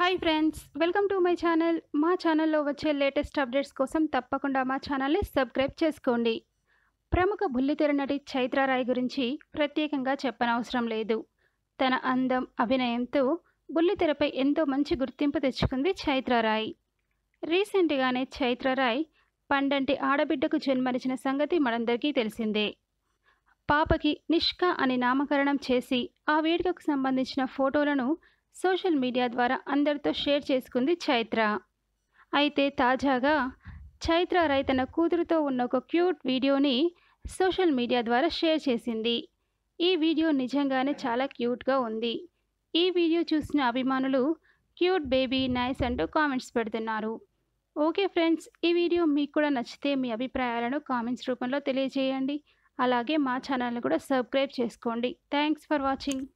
hi friends welcome to my channel మా ఛానల్లో వచ్చే లేటెస్ట్ అప్డేట్స్ కోసం తప్పకుండా మా ఛానల్ని సబ్స్క్రైబ్ చేసుకోండి ప్రముఖ బుల్లితెర నటి చైత్రారాయ్ గురించి ప్రత్యేకంగా చెప్పనవసరం లేదు తన అందం అభినయంతో బుల్లితెరపై ఎంతో మంచి గుర్తింపు తెచ్చుకుంది చైత్రారాయ్ రీసెంట్గానే చైత్రారాయ్ పండంటి ఆడబిడ్డకు జన్మనిచ్చిన సంగతి మనందరికీ తెలిసిందే పాపకి నిష్క అని నామకరణం చేసి ఆ వేడుకకు సంబంధించిన ఫోటోలను సోషల్ మీడియా ద్వారా అందరితో షేర్ చేసుకుంది చైత్ర అయితే తాజాగా చైత్ర రైతన కూతురుతో ఉన్న ఒక క్యూట్ వీడియోని సోషల్ మీడియా ద్వారా షేర్ చేసింది ఈ వీడియో నిజంగానే చాలా క్యూట్గా ఉంది ఈ వీడియో చూసిన అభిమానులు క్యూట్ బేబీ నైస్ అంటూ కామెంట్స్ పెడుతున్నారు ఓకే ఫ్రెండ్స్ ఈ వీడియో మీకు కూడా నచ్చితే మీ అభిప్రాయాలను కామెంట్స్ రూపంలో తెలియజేయండి అలాగే మా ఛానల్ని కూడా సబ్స్క్రైబ్ చేసుకోండి థ్యాంక్స్ ఫర్ వాచింగ్